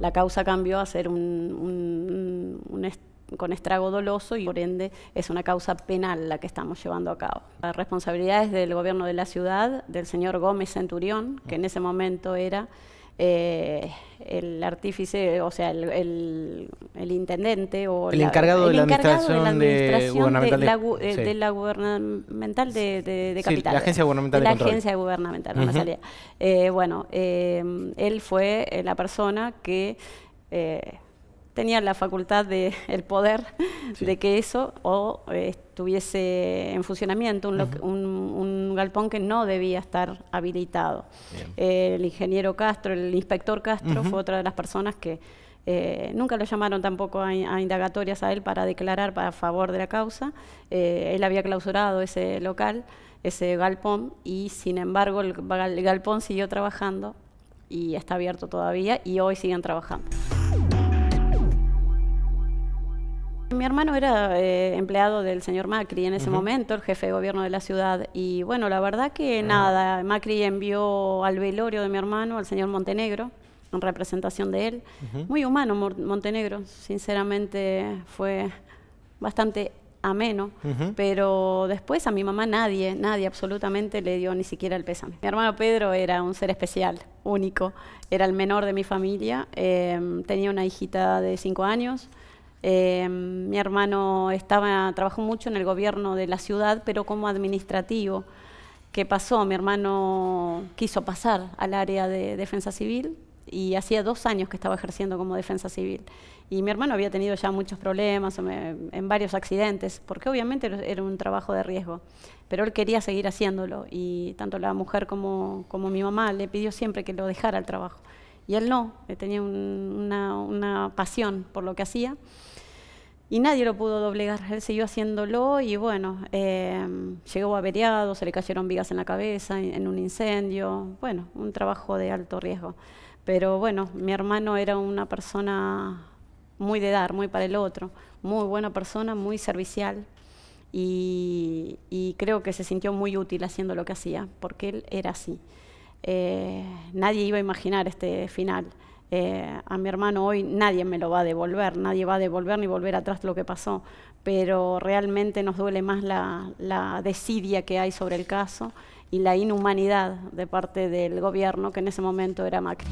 la causa cambió a ser un, con estrago doloso y por ende es una causa penal la que estamos llevando a cabo. La responsabilidad del gobierno de la ciudad, del señor Gómez Centurión, que en ese momento era eh, el artífice, o sea, el, el, el intendente o el encargado, de, la administración de, la, de la gubernamental de, capital. Sí, la agencia gubernamental de, la agencia gubernamental, no salía. Eh, bueno, em, él fue eh, la persona que eh, tenía la facultad de el poder de que eso o eh, estuviese en funcionamiento un, un, galpón que no debía estar habilitado. el ingeniero Castro, el inspector Castro fue otra de las personas que eh, nunca lo llamaron tampoco a, indagatorias a él para declarar para favor de la causa. Eh, él había clausurado ese local, ese galpón, y sin embargo el galpón siguió trabajando y está abierto todavía y hoy siguen trabajando. Mi hermano era eh, empleado del señor Macri en ese momento, el jefe de gobierno de la ciudad, y bueno, la verdad que ah. nada, Macri envió al velorio de mi hermano al señor Montenegro, en representación de él. Muy humano Montenegro, sinceramente fue bastante ameno, pero después a mi mamá nadie, nadie absolutamente le dio ni siquiera el pésame. Mi hermano Pedro era un ser especial, único, era el menor de mi familia, eh, tenía una hijita de cinco años, eh, mi hermano trabajó mucho en el gobierno de la ciudad, pero como administrativo. ¿Qué pasó? Mi hermano quiso pasar al área de defensa civil y hacía dos años que estaba ejerciendo como defensa civil. Y mi hermano había tenido ya muchos problemas en varios accidentes, porque obviamente era un trabajo de riesgo, pero él quería seguir haciéndolo y tanto la mujer como, como mi mamá le pidió siempre que lo dejara el trabajo. Y él no, tenía una, pasión por lo que hacía. Y nadie lo pudo doblegar, él siguió haciéndolo y bueno, em, llegó averiado, se le cayeron vigas en la cabeza, en, un incendio, bueno, un trabajo de alto riesgo. Pero bueno, mi hermano era una persona muy de dar, muy para el otro, muy buena persona, muy servicial y creo que se sintió muy útil haciendo lo que hacía, porque él era así. Eh, nadie iba a imaginar este final. Eh, a mi hermano hoy nadie me lo va a devolver, nadie va a devolver ni volver atrás lo que pasó, pero realmente nos duele más la desidia que hay sobre el caso y la inhumanidad de parte del gobierno que en ese momento era Macri.